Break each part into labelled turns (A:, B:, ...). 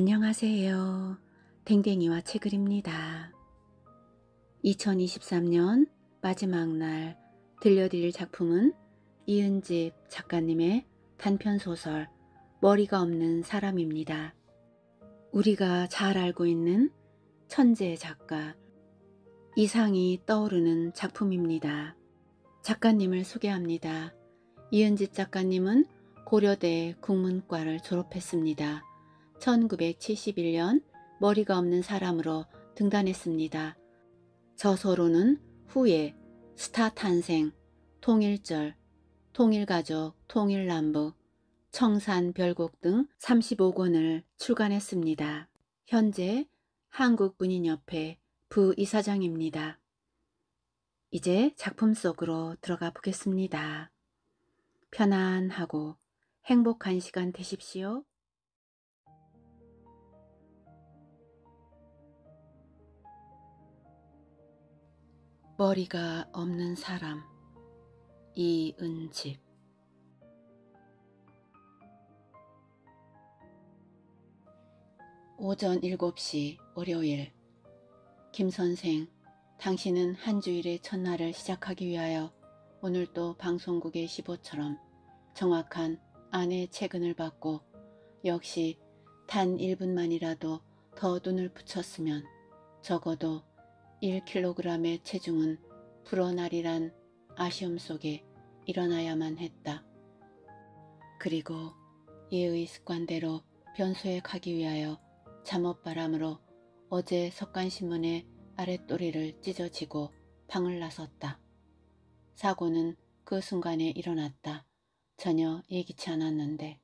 A: 안녕하세요. 댕댕이와 책을입니다. 2023년 마지막 날 들려드릴 작품은 이은집 작가님의 단편소설 머리가 없는 사람입니다. 우리가 잘 알고 있는 천재 작가 이상이 떠오르는 작품입니다. 작가님을 소개합니다. 이은집 작가님은 고려대 국문과를 졸업했습니다. 1971년 머리가 없는 사람으로 등단했습니다. 저서로는 후에 스타 탄생, 통일절, 통일가족, 통일남북, 청산 별곡 등 35권을 출간했습니다. 현재 한국문인협회 부이사장입니다. 이제 작품 속으로 들어가 보겠습니다. 편안하고 행복한 시간 되십시오. 머리가 없는 사람 이은집 오전 7시 월요일 김 선생 당신은 한 주일의 첫날을 시작하기 위하여 오늘도 방송국의 15처럼 정확한 아내의 채근을 받고 역시 단 1분만이라도 더 눈을 붙였으면 적어도 1kg의 체중은 불어나리란 아쉬움 속에 일어나야만 했다. 그리고 예의 습관대로 변소에 가기 위하여 잠옷바람으로 어제 석간신문의 아랫도리를 찢어지고 방을 나섰다. 사고는 그 순간에 일어났다. 전혀 예기치 않았는데.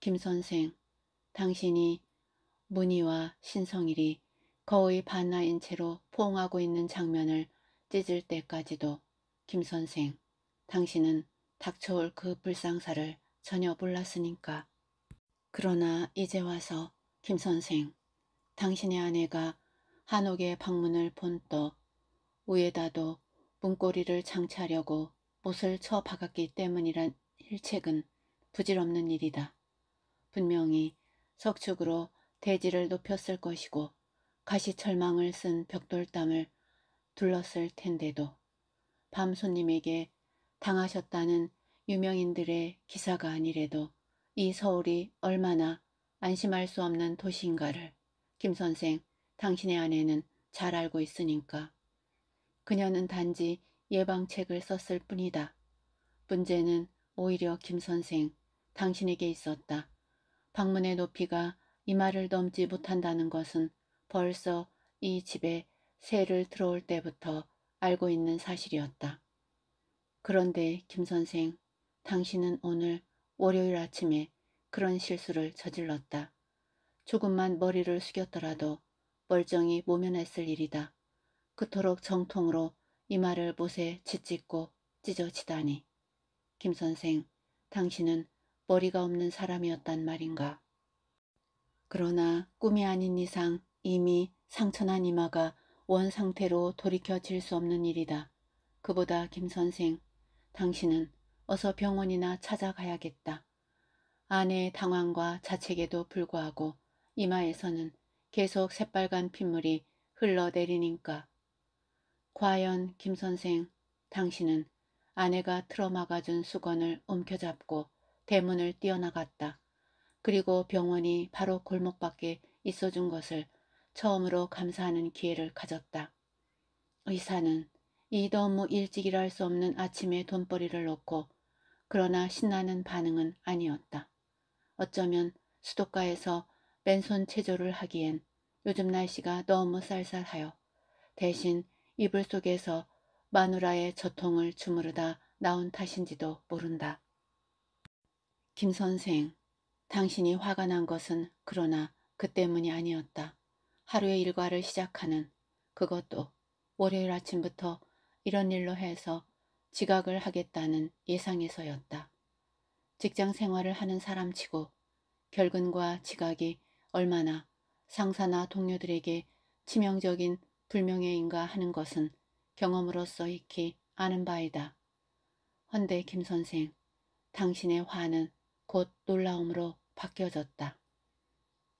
A: 김 선생, 당신이 문희와 신성일이 거의 반나인 채로 포옹하고 있는 장면을 찢을 때까지도 김 선생, 당신은 닥쳐올 그 불상사를 전혀 몰랐으니까. 그러나 이제 와서 김 선생, 당신의 아내가 한옥의 방문을 본떠 우에다도 문고리를 장치하려고 옷을쳐 박았기 때문이란 일책은 부질없는 일이다. 분명히 석축으로 대지를 높였을 것이고 가시철망을 쓴 벽돌담을 둘렀을 텐데도 밤손님에게 당하셨다는 유명인들의 기사가 아니래도 이 서울이 얼마나 안심할 수 없는 도시인가를 김 선생 당신의 아내는 잘 알고 있으니까 그녀는 단지 예방책을 썼을 뿐이다. 문제는 오히려 김 선생 당신에게 있었다. 방문의 높이가 이마를 넘지 못한다는 것은 벌써 이 집에 새를 들어올 때부터 알고 있는 사실이었다. 그런데 김 선생, 당신은 오늘 월요일 아침에 그런 실수를 저질렀다. 조금만 머리를 숙였더라도 멀쩡히 모면했을 일이다. 그토록 정통으로 이마를 못에 짓짓고 찢어지다니. 김 선생, 당신은 머리가 없는 사람이었단 말인가. 그러나 꿈이 아닌 이상 이미 상처난 이마가 원 상태로 돌이켜질 수 없는 일이다. 그보다 김 선생, 당신은 어서 병원이나 찾아가야겠다. 아내의 당황과 자책에도 불구하고 이마에서는 계속 새빨간 핏물이 흘러내리니까. 과연 김 선생, 당신은 아내가 틀어막아준 수건을 움켜잡고 대문을 뛰어나갔다. 그리고 병원이 바로 골목 밖에 있어준 것을 처음으로 감사하는 기회를 가졌다. 의사는 이 너무 일찍 일할 수 없는 아침에 돈벌이를 놓고 그러나 신나는 반응은 아니었다. 어쩌면 수도가에서 맨손 체조를 하기엔 요즘 날씨가 너무 쌀쌀하여 대신 이불 속에서 마누라의 저통을 주무르다 나온 탓인지도 모른다. 김 선생, 당신이 화가 난 것은 그러나 그 때문이 아니었다. 하루의 일과를 시작하는 그것도 월요일 아침부터 이런 일로 해서 지각을 하겠다는 예상에서였다. 직장 생활을 하는 사람치고 결근과 지각이 얼마나 상사나 동료들에게 치명적인 불명예인가 하는 것은 경험으로써 익히 아는 바이다. 헌데 김 선생, 당신의 화는 곧 놀라움으로 바뀌어졌다.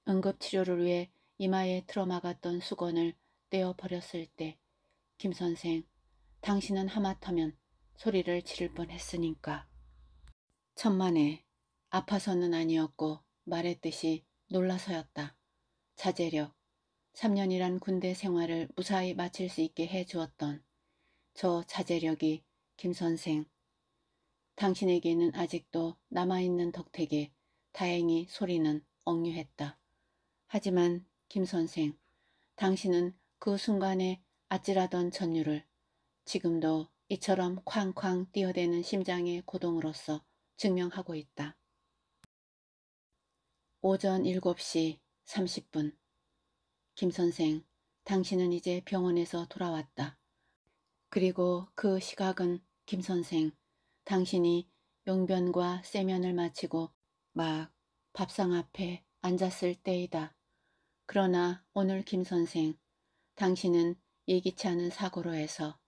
A: 응급치료를 위해 이마에 틀어막았던 수건을 떼어버렸을 때 김선생 당신은 하마터면 소리를 지를 뻔했으니까. 천만에 아파서는 아니었고 말했듯이 놀라서였다. 자제력, 3년이란 군대 생활을 무사히 마칠 수 있게 해주었던 저 자제력이 김선생. 당신에게는 아직도 남아있는 덕택에 다행히 소리는 억류했다. 하지만 김 선생, 당신은 그 순간에 아찔하던 전율을 지금도 이처럼 쾅쾅 뛰어대는 심장의 고동으로서 증명하고 있다. 오전 7시 30분 김 선생, 당신은 이제 병원에서 돌아왔다. 그리고 그 시각은 김 선생, 당신이 용변과 세면을 마치고 막 밥상 앞에 앉았을 때이다. 그러나 오늘 김 선생, 당신은 예기치 않은 사고로 해서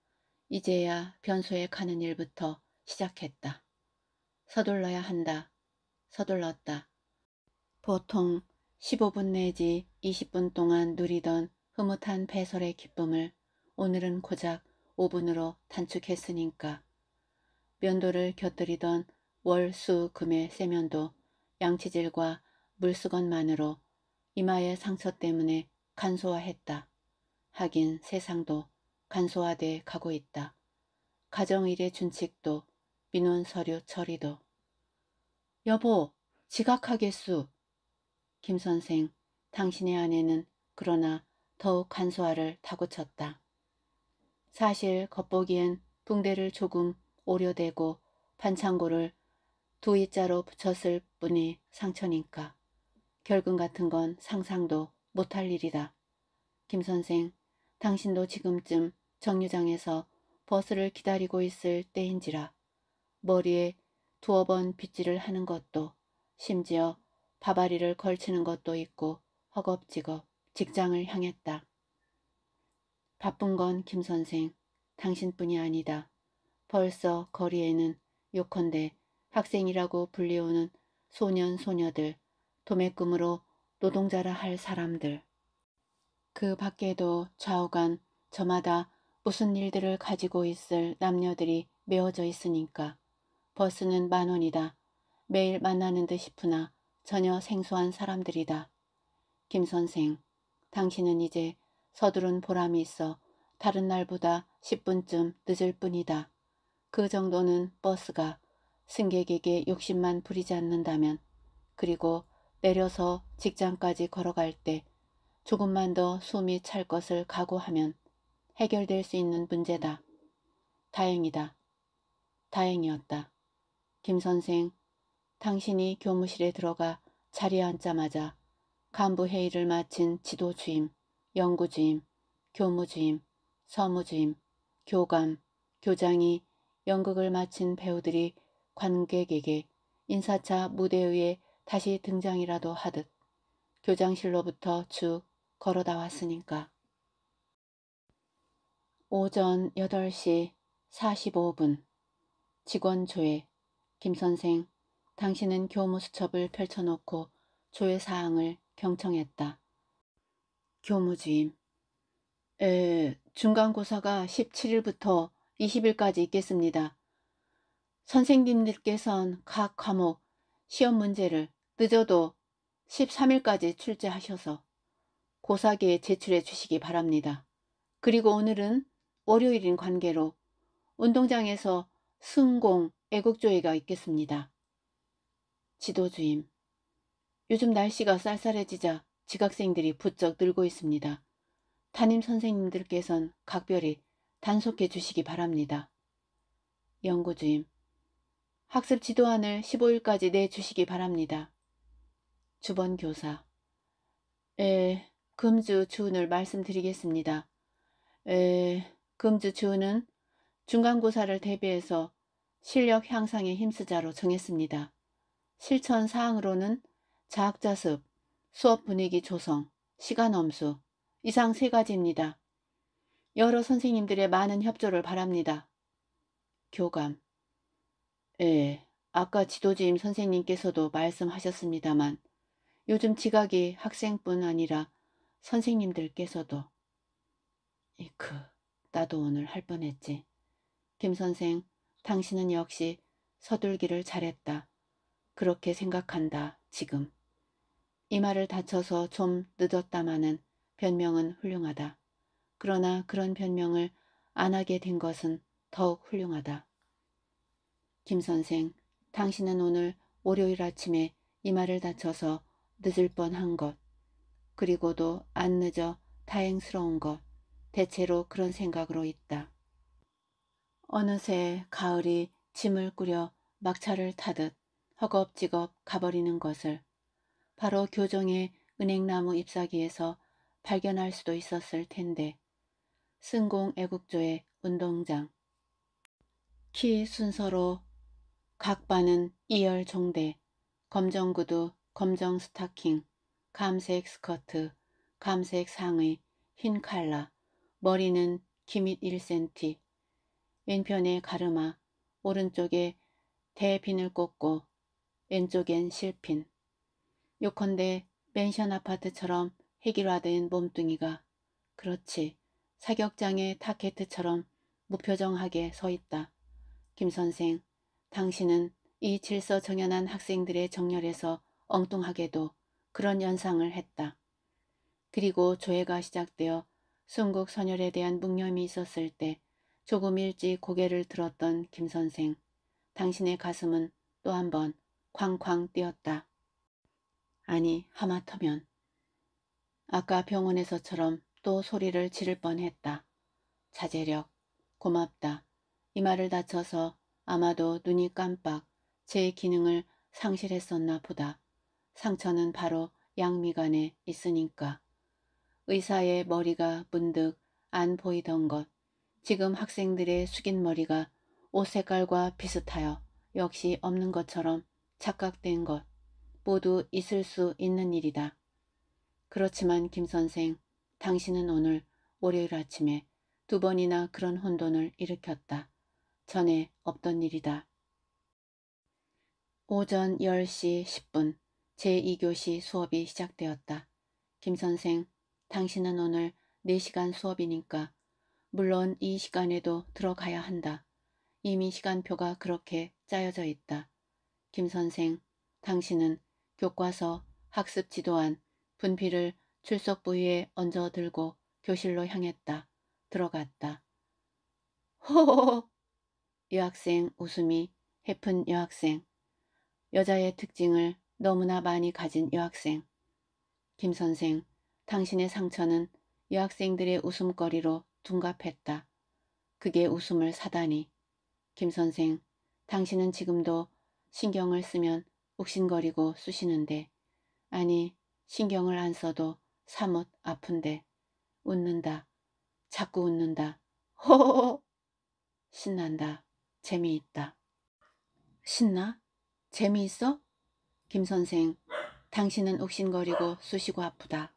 A: 이제야 변소에 가는 일부터 시작했다. 서둘러야 한다. 서둘렀다. 보통 15분 내지 20분 동안 누리던 흐뭇한 배설의 기쁨을 오늘은 고작 5분으로 단축했으니까. 면도를 곁들이던 월, 수, 금의 세면도 양치질과 물수건만으로 이마의 상처 때문에 간소화했다. 하긴 세상도 간소화돼 가고 있다. 가정일의 준칙도 민원 서류 처리도. 여보, 지각하겠수. 김 선생, 당신의 아내는 그러나 더욱 간소화를 다구쳤다. 사실 겉보기엔 붕대를 조금 오려대고 반창고를 두 이자로 붙였을 뿐이 상처니까. 결근 같은 건 상상도 못할 일이다. 김 선생, 당신도 지금쯤 정류장에서 버스를 기다리고 있을 때인지라 머리에 두어 번 빗질을 하는 것도 심지어 바바리를 걸치는 것도 있고 허겁지겁 직장을 향했다. 바쁜 건 김 선생, 당신뿐이 아니다. 벌써 거리에는 요컨대 학생이라고 불리우는 소년 소녀들 도매금으로 노동자라 할 사람들. 그 밖에도 좌우간 저마다 무슨 일들을 가지고 있을 남녀들이 메어져 있으니까 버스는 만 원이다. 매일 만나는 듯 싶으나 전혀 생소한 사람들이다. 김 선생, 당신은 이제 서두른 보람이 있어 다른 날보다 10분쯤 늦을 뿐이다. 그 정도는 버스가 승객에게 욕심만 부리지 않는다면 그리고 내려서 직장까지 걸어갈 때 조금만 더 숨이 찰 것을 각오하면 해결될 수 있는 문제다. 다행이다. 다행이었다. 김 선생, 당신이 교무실에 들어가 자리에 앉자마자 간부회의를 마친 지도주임, 연구주임, 교무주임, 서무주임, 교감, 교장이 연극을 마친 배우들이 관객에게 인사차 무대 위에 다시 등장이라도 하듯 교장실로부터 쭉 걸어 다왔으니까 오전 8시 45분 직원 조회 김선생 당신은 교무 수첩을 펼쳐놓고 조회 사항을 경청했다. 교무주임 에, 중간고사가 17일부터 20일까지 있겠습니다. 선생님들께선 각 과목 시험 문제를 늦어도 13일까지 출제하셔서 고사기에 제출해 주시기 바랍니다. 그리고 오늘은 월요일인 관계로 운동장에서 승공 애국조회가 있겠습니다. 지도주임 요즘 날씨가 쌀쌀해지자 지각생들이 부쩍 늘고 있습니다. 담임 선생님들께선 각별히 단속해 주시기 바랍니다. 연구주임 학습 지도안을 15일까지 내주시기 바랍니다. 주번 교사. 에, 금주 주운을 말씀드리겠습니다. 에, 금주 주운은 중간고사를 대비해서 실력 향상의 힘쓰자로 정했습니다. 실천 사항으로는 자학자습, 수업 분위기 조성, 시간 엄수, 이상 세 가지입니다. 여러 선생님들의 많은 협조를 바랍니다. 교감. 예, 아까 지도지임 선생님께서도 말씀하셨습니다만 요즘 지각이 학생뿐 아니라 선생님들께서도 이크 그, 나도 오늘 할 뻔했지. 김 선생 당신은 역시 서둘기를 잘했다. 그렇게 생각한다 지금. 이 말을 다쳐서 좀 늦었다마는 변명은 훌륭하다. 그러나 그런 변명을 안 하게 된 것은 더욱 훌륭하다. 김 선생, 당신은 오늘 월요일 아침에 이 말을 다쳐서 늦을 뻔한 것, 그리고도 안 늦어 다행스러운 것, 대체로 그런 생각으로 있다. 어느새 가을이 짐을 꾸려 막차를 타듯 허겁지겁 가버리는 것을 바로 교정의 은행나무 잎사귀에서 발견할 수도 있었을 텐데 승공 애국조의 운동장 키 순서로 각 반은 이열 종대 검정구두 검정 스타킹, 감색 스커트, 감색 상의, 흰 칼라, 머리는 기밑 1cm, 왼편에 가르마, 오른쪽에 대핀을 꽂고 왼쪽엔 실핀. 요컨대 맨션 아파트처럼 해기화된 몸뚱이가 그렇지 사격장의 타켓처럼 무표정하게 서있다. 김 선생, 당신은 이 질서 정연한 학생들의 정렬에서 엉뚱하게도 그런 연상을 했다. 그리고 조회가 시작되어 순국 선열에 대한 묵념이 있었을 때 조금 일찍 고개를 들었던 김 선생. 당신의 가슴은 또 한 번 쾅쾅 뛰었다. 아니 하마터면 아까 병원에서처럼 또 소리를 지를 뻔했다. 자제력 고맙다. 이 말을 다쳐서 아마도 눈이 깜빡 제 기능을 상실했었나 보다. 상처는 바로 양미간에 있으니까. 의사의 머리가 문득 안 보이던 것. 지금 학생들의 숙인 머리가 옷 색깔과 비슷하여 역시 없는 것처럼 착각된 것. 모두 있을 수 있는 일이다. 그렇지만 김 선생, 당신은 오늘 월요일 아침에 두 번이나 그런 혼돈을 일으켰다. 전에 없던 일이다. 오전 10시 10분 제2교시 수업이 시작되었다. 김 선생, 당신은 오늘 4시간 수업이니까 물론 이 시간에도 들어가야 한다. 이미 시간표가 그렇게 짜여져 있다. 김 선생, 당신은 교과서, 학습 지도안, 분필을 출석 부위에 얹어 들고 교실로 향했다. 들어갔다. 호호호! 여학생 웃음이 해픈 여학생. 여자의 특징을 너무나 많이 가진 여학생. 김 선생, 당신의 상처는 여학생들의 웃음거리로 둔갑했다. 그게 웃음을 사다니. 김 선생, 당신은 지금도 신경을 쓰면 욱신거리고 쑤시는데 아니 신경을 안 써도 사뭇 아픈데 웃는다. 자꾸 웃는다. 호호호 신난다. 재미있다. 신나? 재미있어? 김 선생, 당신은 욱신거리고 쑤시고 아프다.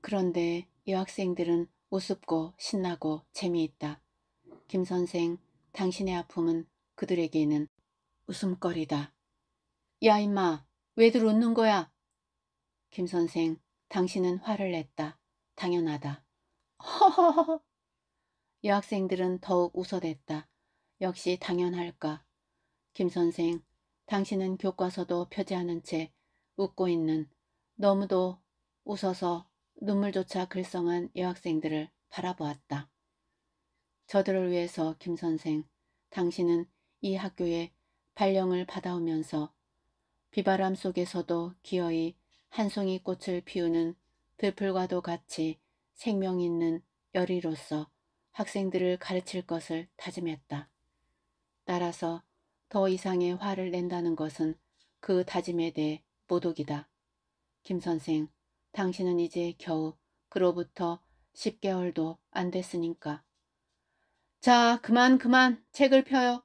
A: 그런데 여학생들은 우습고 신나고 재미있다. 김 선생, 당신의 아픔은 그들에게는 웃음거리다. 야 임마, 왜들 웃는 거야? 김 선생, 당신은 화를 냈다. 당연하다. 허허허허. 여학생들은 더욱 웃어댔다. 역시 당연할까. 김 선생, 당신은 교과서도 표지하는 채 웃고 있는 너무도 웃어서 눈물조차 글썽한 여학생들을 바라보았다. 저들을 위해서 김 선생, 당신은 이 학교에 발령을 받아오면서 비바람 속에서도 기어이 한 송이 꽃을 피우는 들풀과도 같이 생명 있는 열의로서 학생들을 가르칠 것을 다짐했다. 따라서 더 이상의 화를 낸다는 것은 그 다짐에 대해 모독이다. 김 선생, 당신은 이제 겨우 그로부터 10개월도 안 됐으니까. 자, 그만 그만 책을 펴요.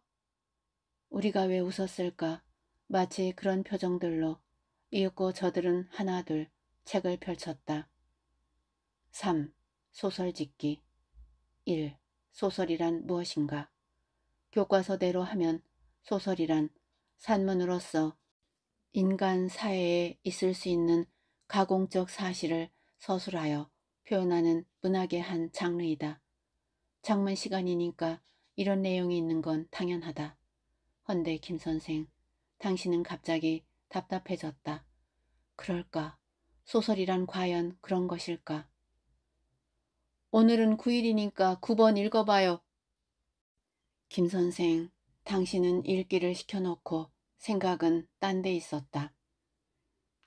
A: 우리가 왜 웃었을까? 마치 그런 표정들로 이윽고 저들은 하나둘 책을 펼쳤다. 3. 소설 짓기 1. 소설이란 무엇인가? 교과서대로 하면 소설이란 산문으로서 인간 사회에 있을 수 있는 가공적 사실을 서술하여 표현하는 문학의 한 장르이다. 장문 시간이니까 이런 내용이 있는 건 당연하다. 헌데 김 선생, 당신은 갑자기 답답해졌다. 그럴까? 소설이란 과연 그런 것일까? 오늘은 9일이니까 9번 읽어봐요. 김 선생, 당신은 읽기를 시켜놓고 생각은 딴 데 있었다.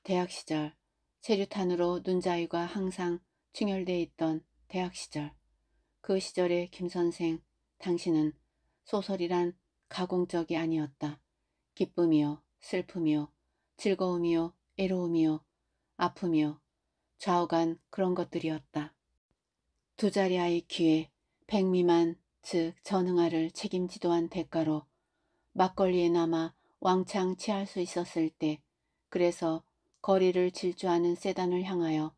A: 대학 시절 체류탄으로 눈자위가 항상 충혈돼 있던 대학 시절 그 시절의 김 선생 당신은 소설이란 가공적이 아니었다. 기쁨이요 슬픔이요 즐거움이요 애로움이요 아픔이요 좌우간 그런 것들이었다. 두 자리 아이 귀에 백미만 즉전흥아를 책임지도한 대가로 막걸리에 남아 왕창 취할 수 있었을 때 그래서 거리를 질주하는 세단을 향하여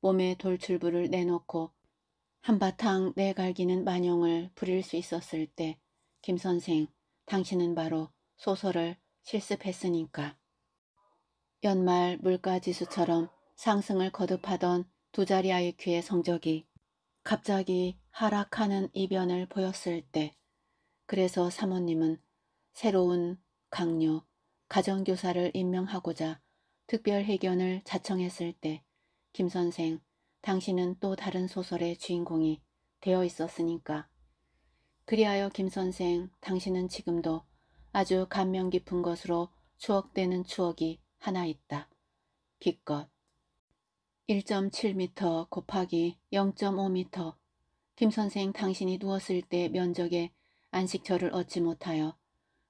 A: 몸에 돌출부를 내놓고 한바탕 내갈기는 만용을 부릴 수 있었을 때 김선생 당신은 바로 소설을 실습했으니까. 연말 물가지수처럼 상승을 거듭하던 두 자리 IQ의 성적이 갑자기 하락하는 이변을 보였을 때 그래서 사모님은 새로운 강요, 가정교사를 임명하고자 특별회견을 자청했을 때 김선생, 당신은 또 다른 소설의 주인공이 되어 있었으니까. 그리하여 김선생, 당신은 지금도 아주 감명 깊은 것으로 추억되는 추억이 하나 있다. 기껏 1.7m 곱하기 0.5m 김 선생 당신이 누웠을 때 면적에 안식처를 얻지 못하여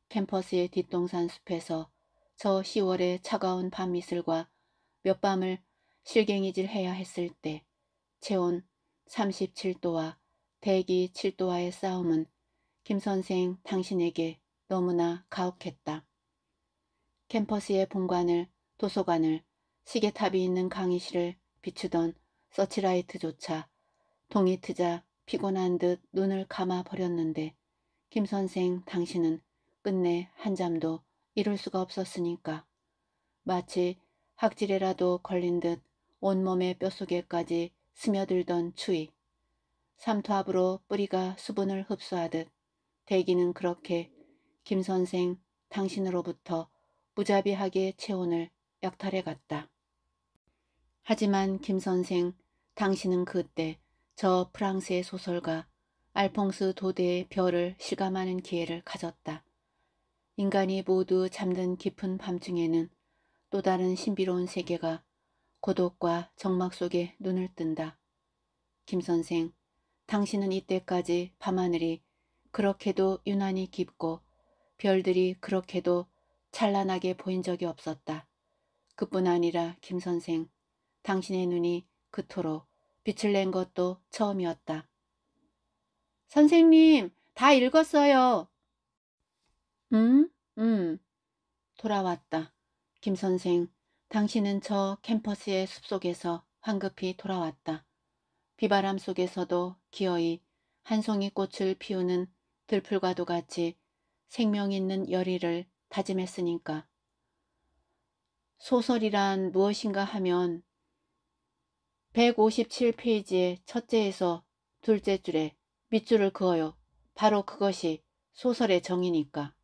A: 캠퍼스의 뒷동산 숲에서 저 10월의 차가운 밤미슬과 몇 밤을 실갱이질해야 했을 때 체온 37도와 대기 7도와의 싸움은 김 선생 당신에게 너무나 가혹했다. 캠퍼스의 본관을 도서관을 시계탑이 있는 강의실을 비추던 서치라이트조차 동이 트자 피곤한 듯 눈을 감아 버렸는데 김선생 당신은 끝내 한잠도 이룰 수가 없었으니까 마치 학질에라도 걸린 듯 온몸의 뼛속에까지 스며들던 추위 삼투압으로 뿌리가 수분을 흡수하듯 대기는 그렇게 김선생 당신으로부터 무자비하게 체온을 약탈해 갔다. 하지만 김선생 당신은 그때 저 프랑스의 소설가 알퐁스 도데의 별을 실감하는 기회를 가졌다. 인간이 모두 잠든 깊은 밤중에는 또 다른 신비로운 세계가 고독과 정막 속에 눈을 뜬다. 김 선생, 당신은 이때까지 밤하늘이 그렇게도 유난히 깊고 별들이 그렇게도 찬란하게 보인 적이 없었다. 그뿐 아니라 김 선생, 당신의 눈이 그토록 빛을 낸 것도 처음이었다. 선생님, 다 읽었어요. 응? 응. 돌아왔다. 김 선생, 당신은 저 캠퍼스의 숲속에서 황급히 돌아왔다. 비바람 속에서도 기어이 한 송이 꽃을 피우는 들풀과도 같이 생명 있는 열의를 다짐했으니까. 소설이란 무엇인가 하면 157페이지의 첫째에서 둘째 줄에 밑줄을 그어요. 바로 그것이 소설의 정의니까.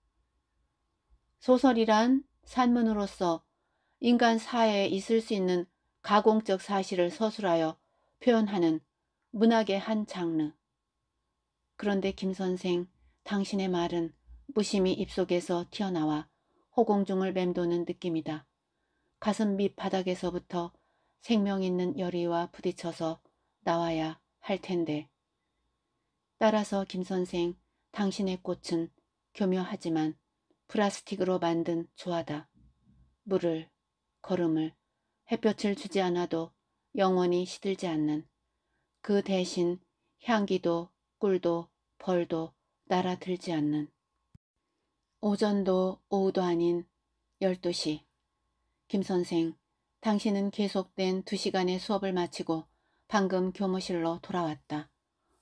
A: 소설이란 산문으로서 인간 사회에 있을 수 있는 가공적 사실을 서술하여 표현하는 문학의 한 장르. 그런데 김 선생, 당신의 말은 무심히 입속에서 튀어나와 호공중을 맴도는 느낌이다. 가슴 밑바닥에서부터 생명 있는 열의와 부딪혀서 나와야 할 텐데. 따라서 김 선생, 당신의 꽃은 교묘하지만 플라스틱으로 만든 조화다. 물을, 걸음을, 햇볕을 주지 않아도 영원히 시들지 않는 그 대신 향기도 꿀도 벌도 날아들지 않는 오전도 오후도 아닌 12시 김 선생 당신은 계속된 두 시간의 수업을 마치고 방금 교무실로 돌아왔다.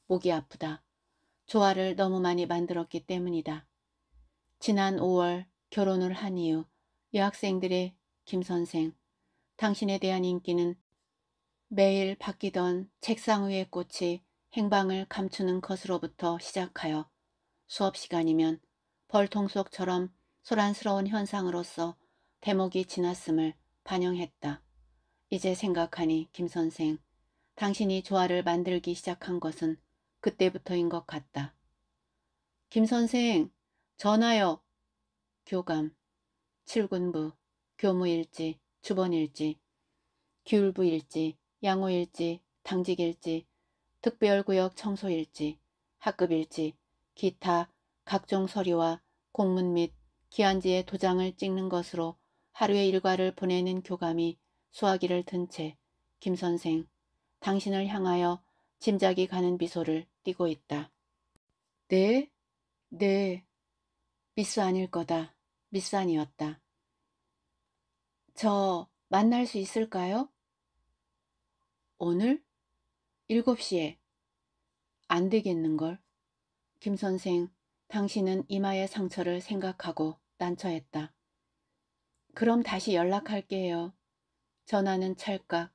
A: 목이 아프다. 조화를 너무 많이 만들었기 때문이다. 지난 5월 결혼을 한 이후 여학생들의 김 선생, 당신에 대한 인기는 매일 바뀌던 책상 위의 꽃이 행방을 감추는 것으로부터 시작하여 수업 시간이면 벌통속처럼 소란스러운 현상으로서 대목이 지났음을 반영했다. 이제 생각하니 김 선생, 당신이 조화를 만들기 시작한 것은 그때부터인 것 같다. 김 선생, 전하여 교감, 칠군부, 교무일지, 주번일지, 기울부일지, 양호일지, 당직일지, 특별구역 청소일지, 학급일지, 기타 각종 서류와 공문 및 기한지의 도장을 찍는 것으로 하루의 일과를 보내는 교감이 수화기를 든 채 김선생, 당신을 향하여 짐작이 가는 미소를 띠고 있다. 네? 네. 미스 아닐 거다. 미스 아니었다. 저 만날 수 있을까요? 오늘? 7시에. 안 되겠는걸. 김 선생, 당신은 이마의 상처를 생각하고 난처했다. 그럼 다시 연락할게요. 전화는 찰칵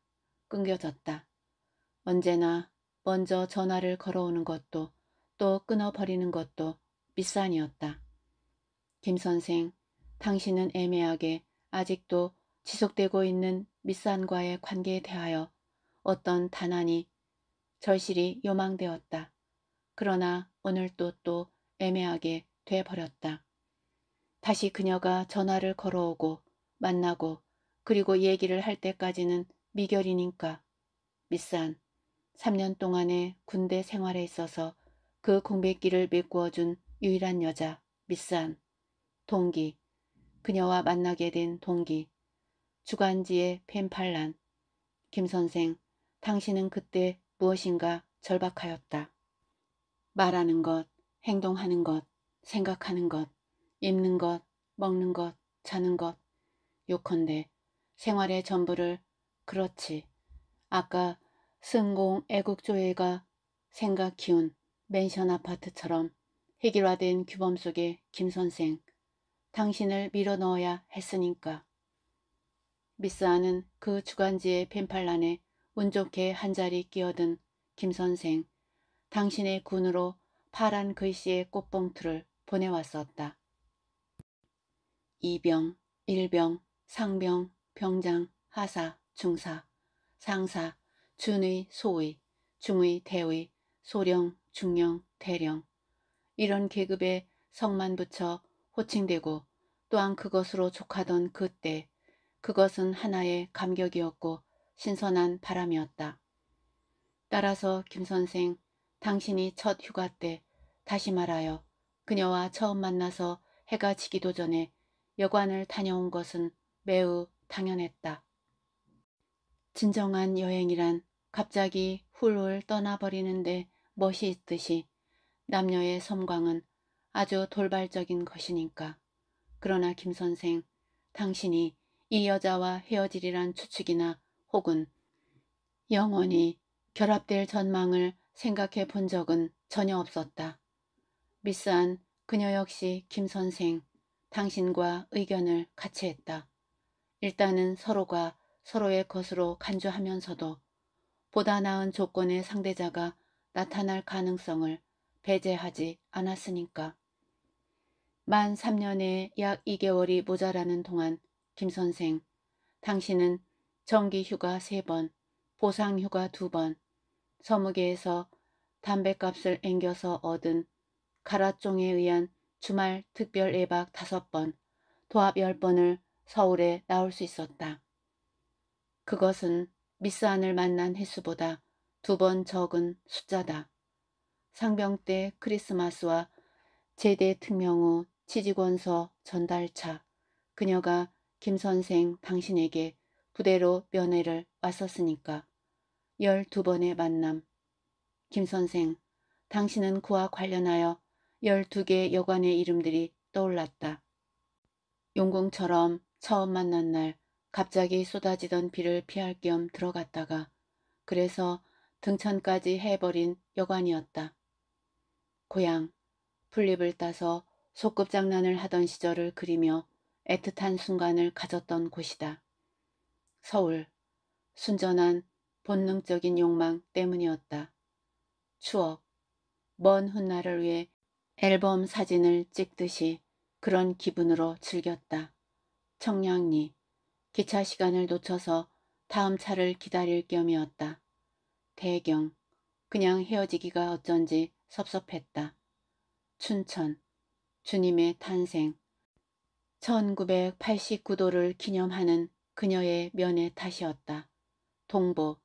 A: 끊겨졌다. 언제나 먼저 전화를 걸어오는 것도 또 끊어버리는 것도 밑산이었다. 김 선생, 당신은 애매하게 아직도 지속되고 있는 밑산과의 관계에 대하여 어떤 단안이 절실히 요망되었다. 그러나 오늘 도또 애매하게 돼버렸다. 다시 그녀가 전화를 걸어오고 만나고 그리고 얘기를 할 때까지는 미결이니까. 미싼 3년 동안의 군대 생활에 있어서 그 공백기를 메꾸어 준 유일한 여자 미싼 동기 그녀와 만나게 된 동기 주간지의 펜팔란 김선생 당신은 그때 무엇인가 절박하였다. 말하는 것, 행동하는 것, 생각하는 것, 입는 것, 먹는 것, 자는 것, 요컨대 생활의 전부를 그렇지 아까 승공 애국조회가 생각 키운 맨션 아파트처럼 획일화된 규범 속에 김선생 당신을 밀어넣어야 했으니까. 미스아는 그 주간지의 펜팔란에 운 좋게 한 자리 끼어든 김선생 당신의 군으로 파란 글씨의 꽃봉투를 보내왔었다. 이병일병 상병, 병장, 하사, 중사, 상사, 준의, 소의, 중의, 대의, 소령, 중령, 대령 이런 계급에 성만 붙여 호칭되고 또한 그것으로 족하던 그때 그것은 하나의 감격이었고 신선한 바람이었다. 따라서 김선생 당신이 첫 휴가 때 다시 말하여 그녀와 처음 만나서 해가 지기도 전에 여관을 다녀온 것은 매우 당연했다. 진정한 여행이란 갑자기 훌훌 떠나버리는데 멋이 있듯이 남녀의 섬광은 아주 돌발적인 것이니까. 그러나 김 선생, 당신이 이 여자와 헤어지리란 추측이나 혹은 영원히 결합될 전망을 생각해 본 적은 전혀 없었다. 미스한 그녀 역시 김 선생, 당신과 의견을 같이 했다. 일단은 서로가 서로의 것으로 간주하면서도 보다 나은 조건의 상대자가 나타날 가능성을 배제하지 않았으니까. 만 3년에 약 2개월이 모자라는 동안 김 선생, 당신은 정기휴가 3번, 보상휴가 2번, 서무계에서 담뱃값을 앵겨서 얻은 가라종에 의한 주말 특별 예박 5번, 도합 10번을 서울에 나올 수 있었다. 그것은 미스 안을 만난 횟수보다 두 번 적은 숫자다. 상병 때 크리스마스와 제대 특명 후 취직원서 전달차 그녀가 김 선생 당신에게 부대로 면회를 왔었으니까. 12번의 만남. 김 선생, 당신은 그와 관련하여 12개 여관의 이름들이 떠올랐다. 용궁처럼 처음 만난 날 갑자기 쏟아지던 비를 피할 겸 들어갔다가 그래서 등천까지 해버린 여관이었다. 고향, 풀립을 따서 소꿉장난을 하던 시절을 그리며 애틋한 순간을 가졌던 곳이다. 서울, 순전한 본능적인 욕망 때문이었다. 추억, 먼 훗날을 위해 앨범 사진을 찍듯이 그런 기분으로 즐겼다. 청량리 기차 시간을 놓쳐서 다음 차를 기다릴 겸이었다. 대경 그냥 헤어지기가 어쩐지 섭섭했다. 춘천 주님의 탄생 1989도를 기념하는 그녀의 면의 탓이었다. 동보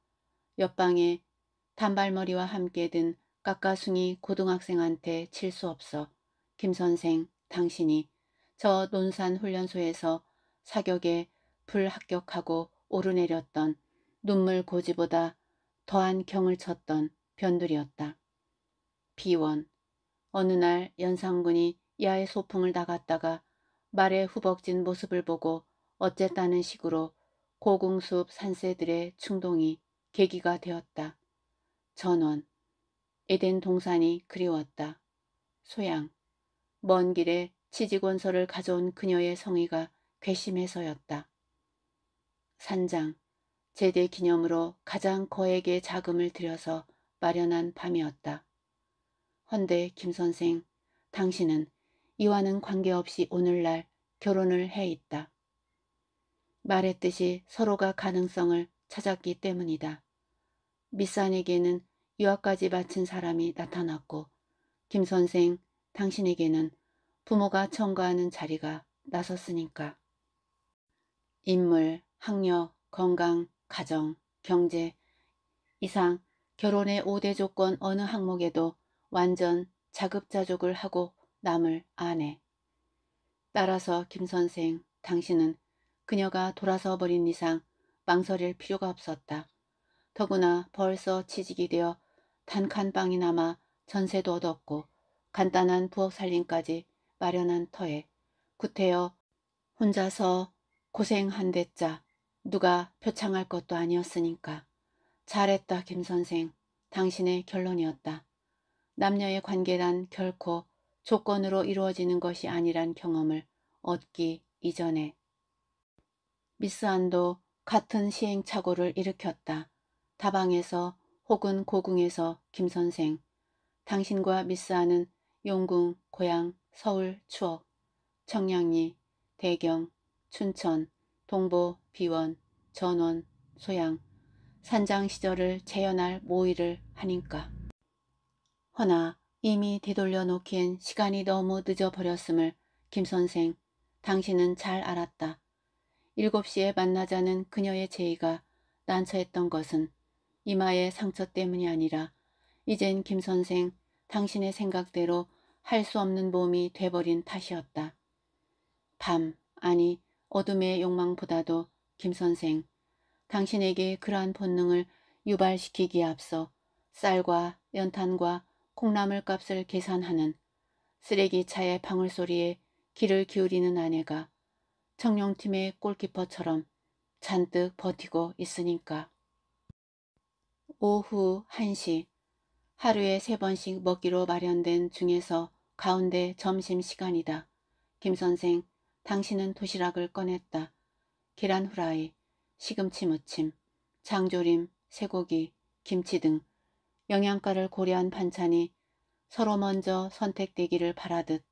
A: 옆방에 단발머리와 함께 든 까까숭이 고등학생한테 칠 수 없어. 김 선생, 당신이 저 논산 훈련소에서 사격에 불합격하고 오르내렸던 눈물 고지보다 더한 경을 쳤던 변두리였다. 비원 어느 날 연상군이 야의 소풍을 나갔다가 말에 후벅진 모습을 보고 어쨌다는 식으로 고궁숲 산새들의 충동이 계기가 되었다. 전원 에덴 동산이 그리웠다. 소양 먼 길에 치직원서를 가져온 그녀의 성의가 괘씸해서였다. 산장, 제대 기념으로 가장 거액의 자금을 들여서 마련한 밤이었다. 헌데 김 선생, 당신은 이와는 관계없이 오늘날 결혼을 해 있다. 말했듯이 서로가 가능성을 찾았기 때문이다. 미산에게는 유학까지 마친 사람이 나타났고 김 선생 당신에게는 부모가 청구하는 자리가 나섰으니까. 인물, 학력, 건강, 가정, 경제, 이상, 결혼의 5대 조건 어느 항목에도 완전 자급자족을 하고 남을 안 해. 따라서 김 선생, 당신은 그녀가 돌아서 버린 이상 망설일 필요가 없었다. 더구나 벌써 취직이 되어 단칸방이 남아 전세도 얻었고 간단한 부엌 살림까지 마련한 터에 구태여 혼자서 고생 한대자 누가 표창할 것도 아니었으니까. 잘했다 김선생. 당신의 결론이었다. 남녀의 관계란 결코 조건으로 이루어지는 것이 아니란 경험을 얻기 이전에. 미스 안도 같은 시행착오를 일으켰다. 다방에서 혹은 고궁에서 김선생. 당신과 미스 안은 용궁, 고향, 서울, 추억, 청량리, 대경, 춘천, 동보, 비원, 전원, 소양, 산장 시절을 재현할 모의를 하니까. 허나 이미 되돌려 놓기엔 시간이 너무 늦어버렸음을 김선생, 당신은 잘 알았다. 7시에 만나자는 그녀의 제의가 난처했던 것은 이마의 상처 때문이 아니라 이젠 김선생, 당신의 생각대로 할 수 없는 몸이 돼버린 탓이었다. 밤, 아니 어둠의 욕망보다도 김선생, 당신에게 그러한 본능을 유발시키기에 앞서 쌀과 연탄과 콩나물값을 계산하는 쓰레기차의 방울소리에 귀를 기울이는 아내가 청룡팀의 골키퍼처럼 잔뜩 버티고 있으니까. 오후 1시 하루에 세번씩 먹기로 마련된 중에서 가운데 점심시간이다. 김선생 당신은 도시락을 꺼냈다. 계란 후라이, 시금치 무침, 장조림, 쇠고기, 김치 등 영양가를 고려한 반찬이 서로 먼저 선택되기를 바라듯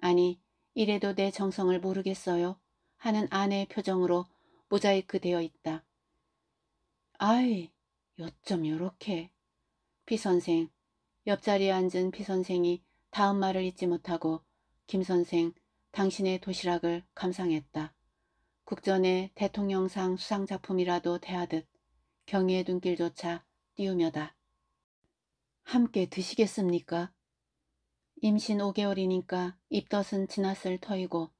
A: 아니 이래도 내 정성을 모르겠어요 하는 아내의 표정으로 모자이크 되어 있다. 아이 요점 요렇게 피선생 옆자리에 앉은 피선생이 다음 말을 잊지 못하고 김선생 당신의 도시락을 감상했다. 국전의 대통령상 수상작품이라도 대하듯 경의의 눈길조차 띄우며다. 함께 드시겠습니까? 임신 5개월이니까 입덧은 지났을 터이고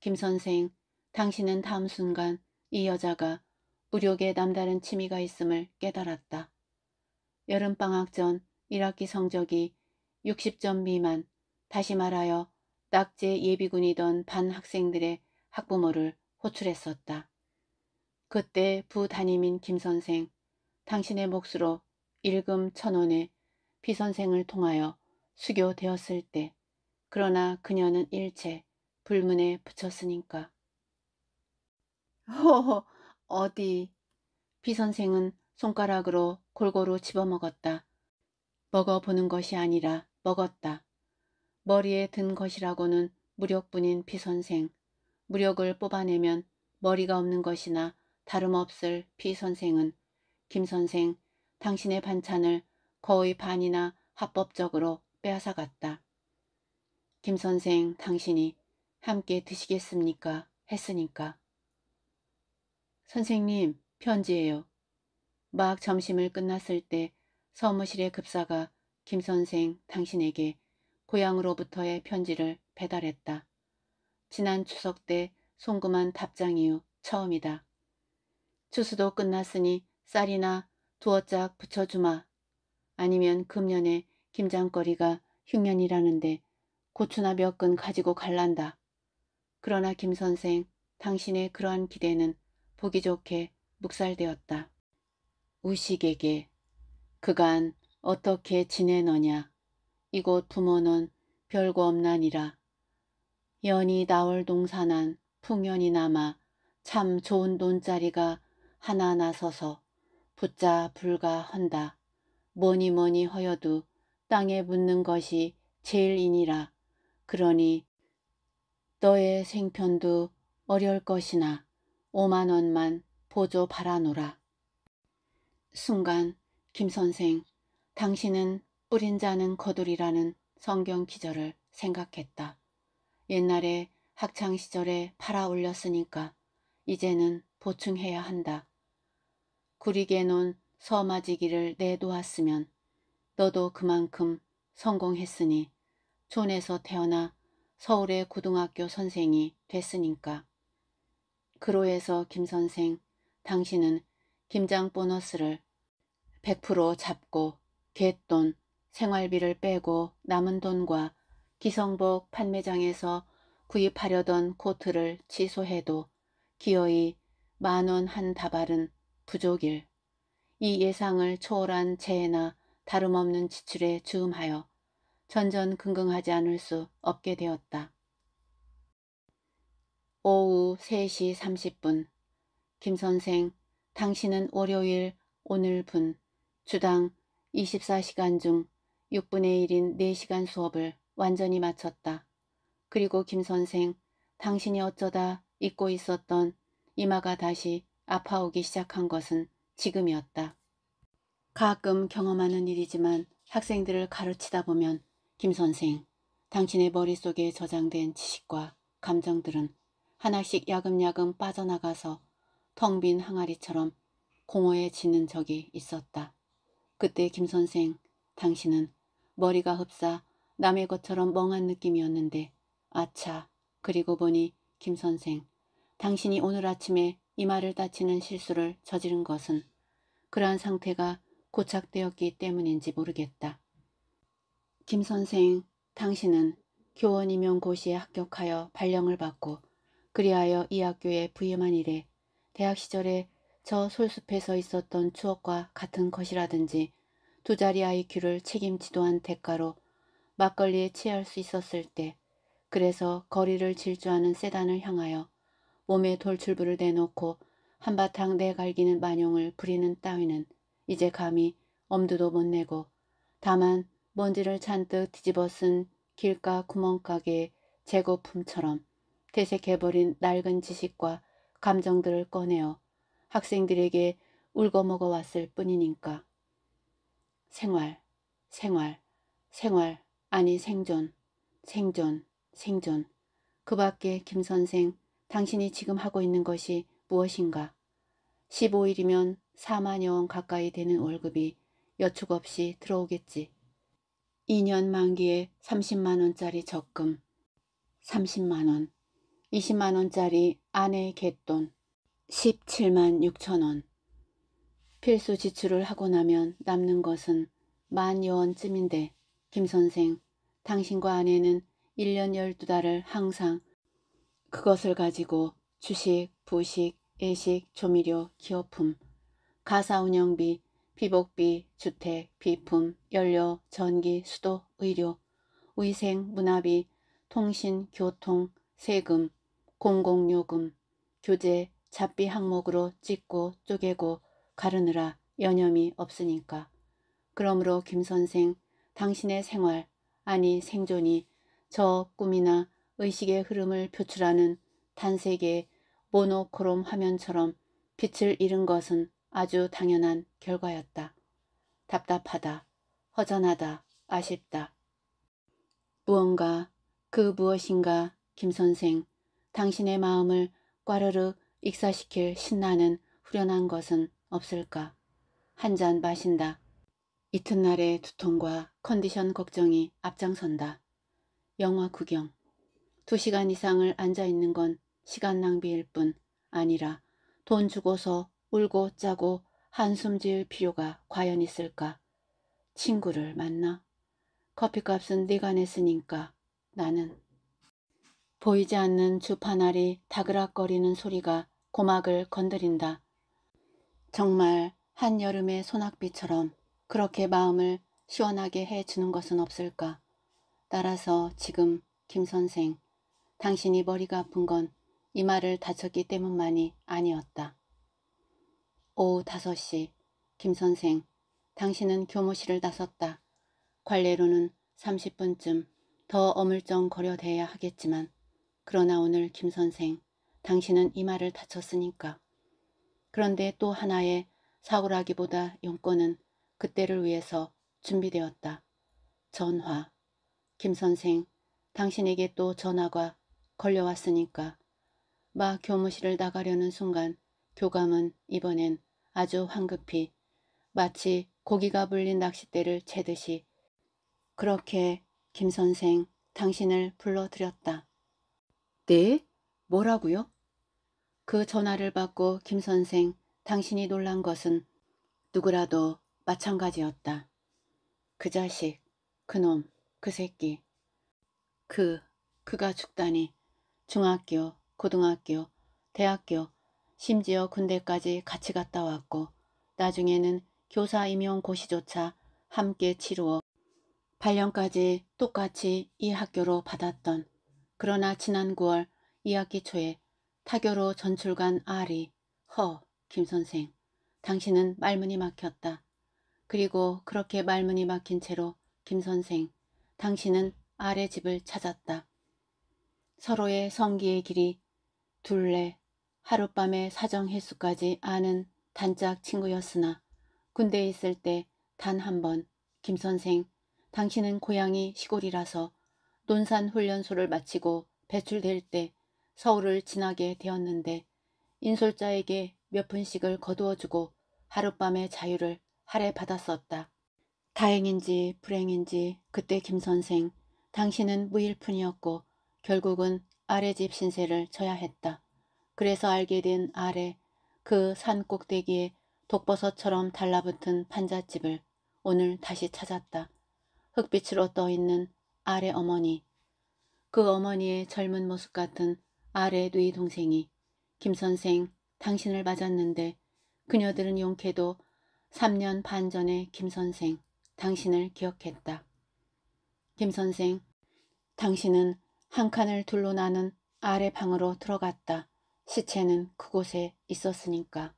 A: 김 선생 당신은 다음 순간 이 여자가 의료계 남다른 취미가 있음을 깨달았다. 여름방학 전 1학기 성적이 60점 미만 다시 말하여 낙제 예비군이던 반 학생들의 학부모를 호출했었다. 그때 부담임인 김선생, 당신의 몫으로 일금 천원의 비선생을 통하여 수교되었을 때 그러나 그녀는 일체 불문에 붙였으니까. 허허 어디 비선생은 손가락으로 골고루 집어먹었다. 먹어보는 것이 아니라 먹었다. 머리에 든 것이라고는 무력뿐인 피선생, 무력을 뽑아내면 머리가 없는 것이나 다름없을 피선생은 김선생, 당신의 반찬을 거의 반이나 합법적으로 빼앗아갔다. 김선생, 당신이 함께 드시겠습니까? 했으니까. 선생님, 편지예요. 막 점심을 끝났을 때 사무실의 급사가 김선생, 당신에게 고향으로부터의 편지를 배달했다. 지난 추석 때 송금한 답장 이후 처음이다. 추수도 끝났으니 쌀이나 두어 짝 붙여주마. 아니면 금년에 김장거리가 흉년이라는데 고추나 몇 근 가지고 갈란다. 그러나 김 선생, 당신의 그러한 기대는 보기 좋게 묵살되었다. 우식에게 그간 어떻게 지내너냐 이곳 부모는 별거 없나니라. 연이 나올 동산한 풍년이 남아 참 좋은 돈자리가 하나 나서서 붙자 불가 한다. 뭐니 뭐니 허여도 땅에 붙는 것이 제일이니라. 그러니 너의 생편도 어려울 것이나 5만 원만 보조 바라노라. 순간 김 선생 당신은 뿌린 자는 거두리라는 성경 기절을 생각했다. 옛날에 학창 시절에 팔아 올렸으니까 이제는 보충해야 한다. 구리게 논 서마지기를 내놓았으면 너도 그만큼 성공했으니 촌에서 태어나 서울의 고등학교 선생이 됐으니까. 그로에서 김 선생, 당신은 김장 보너스를 100% 잡고 갯돈 생활비를 빼고 남은 돈과 기성복 판매장에서 구입하려던 코트를 취소해도 기어이 만원 한 다발은 부족일. 이 예상을 초월한 재해나 다름없는 지출에 주음하여 전전긍긍하지 않을 수 없게 되었다. 오후 3시 30분 김선생 당신은 월요일 오늘분 주당 24시간 중 6분의 1인 4시간 수업을 완전히 마쳤다. 그리고 김 선생, 당신이 어쩌다 잊고 있었던 이마가 다시 아파오기 시작한 것은 지금이었다. 가끔 경험하는 일이지만 학생들을 가르치다 보면 김 선생, 당신의 머릿속에 저장된 지식과 감정들은 하나씩 야금야금 빠져나가서 텅 빈 항아리처럼 공허해지는 적이 있었다. 그때 김 선생, 당신은 머리가 흡사 남의 것처럼 멍한 느낌이었는데 아차 그리고 보니 김 선생 당신이 오늘 아침에 이마를 다치는 실수를 저지른 것은 그러한 상태가 고착되었기 때문인지 모르겠다. 김 선생 당신은 교원 이면고시에 합격하여 발령을 받고 그리하여 이 학교에 부임한 이래 대학 시절에 저 솔숲에서 있었던 추억과 같은 것이라든지 두 자리 아이 귀를 책임지도 한 대가로 막걸리에 취할 수 있었을 때 그래서 거리를 질주하는 세단을 향하여 몸에 돌출부를 내놓고 한바탕 내갈기는 만용을 부리는 따위는 이제 감히 엄두도 못 내고 다만 먼지를 잔뜩 뒤집어 쓴 길가 구멍가게의 재고품처럼 대색해버린 낡은 지식과 감정들을 꺼내어 학생들에게 울거먹어 왔을 뿐이니까. 생활, 생활, 생활, 아니 생존, 생존, 생존. 그 밖에 김 선생, 당신이 지금 하고 있는 것이 무엇인가? 15일이면 4만여 원 가까이 되는 월급이 여축 없이 들어오겠지. 2년 만기에 30만원짜리 적금, 30만원, 20만원짜리 아내의 갯돈, 17만 6천원, 필수 지출을 하고 나면 남는 것은 만 여원쯤인데 김 선생 당신과 아내는 1년 12달을 항상 그것을 가지고 주식, 부식, 일식, 조미료, 기업품, 가사운영비, 비복비, 주택, 비품, 연료, 전기, 수도, 의료, 위생, 문화비, 통신, 교통, 세금, 공공요금, 교재, 잡비 항목으로 찍고 쪼개고 가르느라 여념이 없으니까. 그러므로 김 선생, 당신의 생활, 아니 생존이 저 꿈이나 의식의 흐름을 표출하는 단색의 모노크롬 화면처럼 빛을 잃은 것은 아주 당연한 결과였다. 답답하다, 허전하다, 아쉽다. 무언가, 그 무엇인가, 김 선생, 당신의 마음을 꽈르르 익사시킬 신나는 후련한 것은 없을까? 한 잔 마신다. 이튿날의 두통과 컨디션 걱정이 앞장선다. 영화 구경. 두시간 이상을 앉아있는 건 시간 낭비일 뿐 아니라 돈 주고서 울고 짜고 한숨 지을 필요가 과연 있을까? 친구를 만나. 커피값은 네가 냈으니까 나는. 보이지 않는 주파날이 다그락거리는 소리가 고막을 건드린다. 정말 한여름의 소낙비처럼 그렇게 마음을 시원하게 해주는 것은 없을까. 따라서 지금 김 선생, 당신이 머리가 아픈 건 이마를 다쳤기 때문만이 아니었다. 오후 5시, 김 선생, 당신은 교무실을 나섰다. 관례로는 30분쯤 더 어물쩡거려 대야 하겠지만 그러나 오늘 김 선생, 당신은 이마를 다쳤으니까. 그런데 또 하나의 사고라기보다 용건은 그때를 위해서 준비되었다. 전화. 김 선생, 당신에게 또 전화가 걸려왔으니까. 마 교무실을 나가려는 순간 교감은 이번엔 아주 황급히 마치 고기가 불린 낚싯대를 채듯이 그렇게 김 선생 당신을 불러들였다. 네? 뭐라고요? 그 전화를 받고 김 선생 당신이 놀란 것은 누구라도 마찬가지였다. 그 자식, 그놈, 그 새끼. 그, 그가 죽다니 중학교, 고등학교, 대학교, 심지어 군대까지 같이 갔다 왔고 나중에는 교사 임용 고시조차 함께 치루어 8년까지 똑같이 이 학교로 받았던 그러나 지난 9월 2학기 초에 타교로 전출간 아리, 허, 김선생. 당신은 말문이 막혔다. 그리고 그렇게 말문이 막힌 채로 김선생, 당신은 아래 집을 찾았다. 서로의 성기의 길이 둘레, 하룻밤의 사정 횟수까지 아는 단짝 친구였으나 군대에 있을 때 단 한 번 김선생, 당신은 고향이 시골이라서 논산 훈련소를 마치고 배출될 때 서울을 지나게 되었는데 인솔자에게 몇분씩을 거두어주고 하룻밤의 자유를 할애받았었다. 다행인지 불행인지 그때 김 선생 당신은 무일푼이었고 결국은 아래 집 신세를 져야 했다. 그래서 알게 된 아래 그산 꼭대기에 독버섯처럼 달라붙은 판잣집을 오늘 다시 찾았다. 흙빛으로 떠있는 아래 어머니. 그 어머니의 젊은 모습 같은 아래 누이 동생이 김선생 당신을 맞았는데 그녀들은 용케도 3년 반 전에 김선생 당신을 기억했다. 김선생 당신은 한 칸을 둘로 나는 아래 방으로 들어갔다. 시체는 그곳에 있었으니까.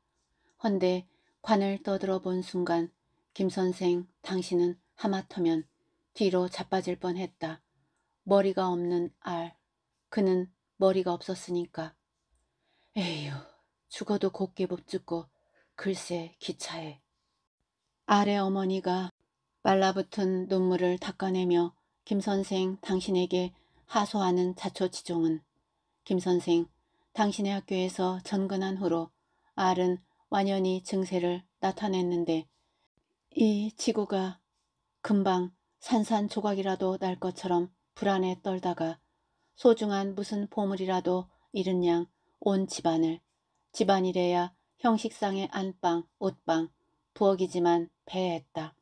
A: 헌데 관을 떠들어 본 순간 김선생 당신은 하마터면 뒤로 자빠질 뻔했다. 머리가 없는 알. 그는 머리가 없었으니까. 에휴, 죽어도 곱게 못 죽고 글쎄 기차에. 아래 어머니가 말라붙은 눈물을 닦아내며 김선생 당신에게 하소하는 자초지종은 김선생 당신의 학교에서 전근한 후로 알은 완연히 증세를 나타냈는데 이 지구가 금방 산산조각이라도 날 것처럼 불안에 떨다가 소중한 무슨 보물이라도 잃은 양 온 집안을 집안이래야 형식상의 안방, 옷방, 부엌이지만 배했다.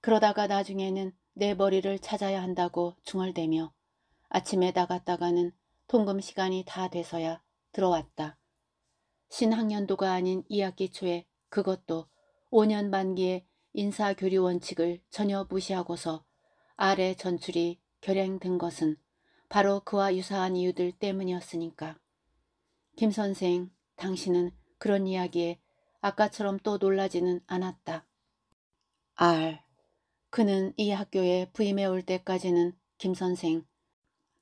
A: 그러다가 나중에는 내 머리를 찾아야 한다고 중얼대며 아침에 나갔다가는 통금 시간이 다 돼서야 들어왔다. 신학년도가 아닌 2학기 초에 그것도 5년 만기에 인사교류 원칙을 전혀 무시하고서 아래 전출이 결행된 것은 바로 그와 유사한 이유들 때문이었으니까. 김 선생, 당신은 그런 이야기에 아까처럼 또 놀라지는 않았다. 알. 그는 이 학교에 부임해 올 때까지는 김 선생,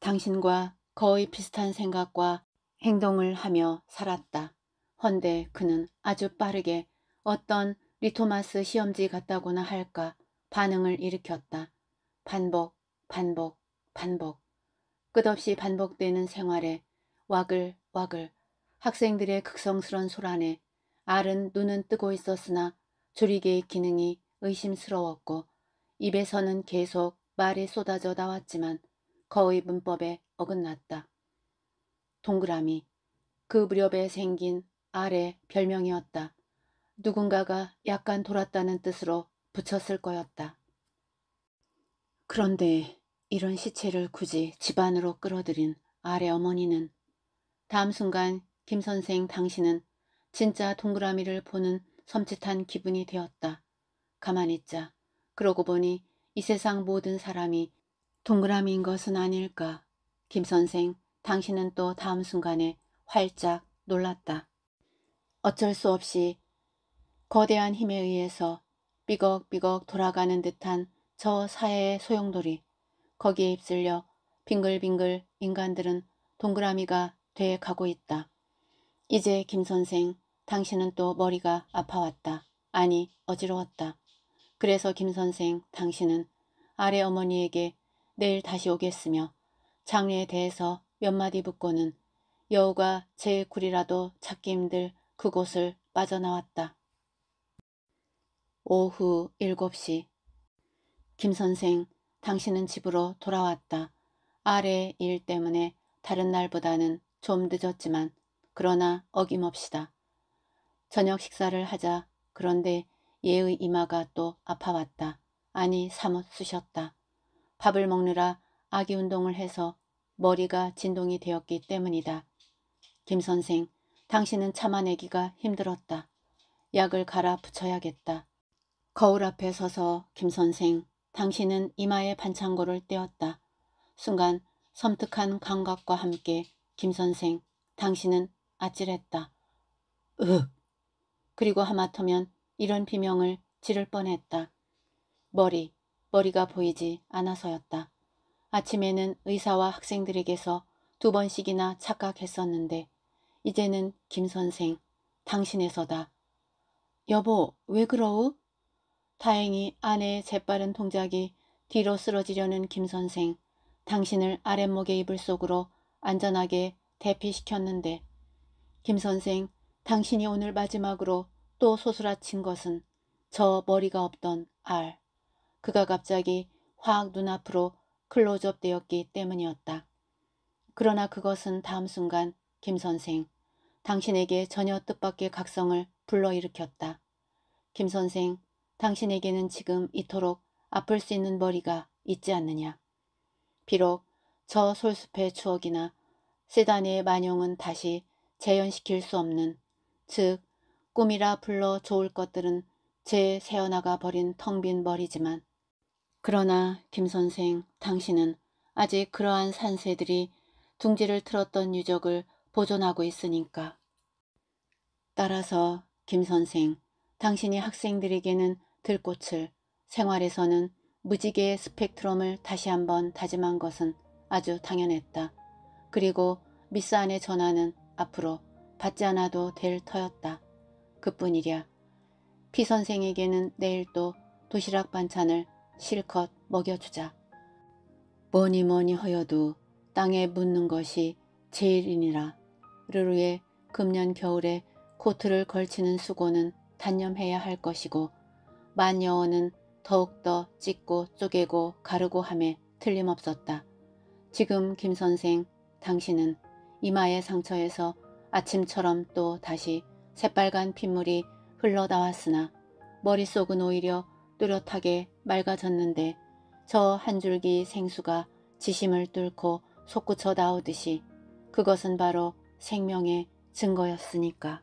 A: 당신과 거의 비슷한 생각과 행동을 하며 살았다. 헌데 그는 아주 빠르게 어떤 리토마스 시험지 같다고나 할까 반응을 일으켰다. 반복, 반복, 반복. 끝없이 반복되는 생활에 와글 와글 학생들의 극성스런 소란에 알은 눈은 뜨고 있었으나 조리개의 기능이 의심스러웠고 입에서는 계속 말이 쏟아져 나왔지만 거의 문법에 어긋났다. 동그라미 그 무렵에 생긴 알의 별명이었다. 누군가가 약간 돌았다는 뜻으로 붙였을 거였다. 그런데 이런 시체를 굳이 집안으로 끌어들인 아래 어머니는 다음 순간 김선생 당신은 진짜 동그라미를 보는 섬찟한 기분이 되었다. 가만히 있자. 그러고 보니 이 세상 모든 사람이 동그라미인 것은 아닐까. 김선생 당신은 또 다음 순간에 활짝 놀랐다. 어쩔 수 없이 거대한 힘에 의해서 삐걱삐걱 돌아가는 듯한 저 사회의 소용돌이 거기에 휩쓸려 빙글빙글 인간들은 동그라미가 돼 가고 있다. 이제 김 선생, 당신은 또 머리가 아파왔다. 아니, 어지러웠다. 그래서 김 선생, 당신은 아래 어머니에게 내일 다시 오겠으며 장례에 대해서 몇 마디 묻고는 여우가 제 굴이라도 찾기 힘들 그곳을 빠져나왔다. 오후 7시 김 선생, 당신은 집으로 돌아왔다. 아래의 일 때문에 다른 날보다는 좀 늦었지만 그러나 어김없이다. 저녁 식사를 하자 그런데 예의 이마가 또 아파왔다. 아니 사뭇 쑤셨다. 밥을 먹느라 아기 운동을 해서 머리가 진동이 되었기 때문이다. 김 선생, 당신은 참아내기가 힘들었다. 약을 갈아 붙여야겠다. 거울 앞에 서서 김 선생, 당신은 이마에 반창고를 떼었다. 순간 섬뜩한 감각과 함께 김선생 당신은 아찔했다. 으흑! 그리고 하마터면 이런 비명을 지를 뻔했다. 머리, 머리가 보이지 않아서였다. 아침에는 의사와 학생들에게서 두 번씩이나 착각했었는데 이제는 김선생, 당신에서다. 여보, 왜 그러우? 다행히 아내의 재빠른 동작이 뒤로 쓰러지려는 김 선생. 당신을 아랫목의 이불 속으로 안전하게 대피시켰는데 김 선생 당신이 오늘 마지막으로 또 소스라친 것은 저 머리가 없던 알. 그가 갑자기 화학 눈앞으로 클로즈업 되었기 때문이었다. 그러나 그것은 다음 순간 김 선생 당신에게 전혀 뜻밖의 각성을 불러일으켰다. 김 선생 당신에게는 지금 이토록 아플 수 있는 머리가 있지 않느냐. 비록 저 솔숲의 추억이나 세단의 만용은 다시 재현시킬 수 없는 즉 꿈이라 불러 좋을 것들은 제 새어나가 버린 텅 빈 머리지만 그러나 김선생 당신은 아직 그러한 산새들이 둥지를 틀었던 유적을 보존하고 있으니까. 따라서 김선생 당신이 학생들에게는 들꽃을 생활에서는 무지개의 스펙트럼을 다시 한번 다짐한 것은 아주 당연했다. 그리고 미스 안의 전화는 앞으로 받지 않아도 될 터였다. 그뿐이랴. 피 선생에게는 내일 또 도시락 반찬을 실컷 먹여주자. 뭐니 뭐니 허여도 땅에 묻는 것이 제일이니라. 르르의 금년 겨울에 코트를 걸치는 수고는 단념해야 할 것이고 만여어는 더욱더 찢고 쪼개고 가르고 함에 틀림없었다. 지금 김 선생, 당신은 이마의 상처에서 아침처럼 또 다시 새빨간 핏물이 흘러나왔으나 머릿속은 오히려 뚜렷하게 맑아졌는데 저 한 줄기 생수가 지심을 뚫고 솟구쳐 나오듯이 그것은 바로 생명의 증거였으니까.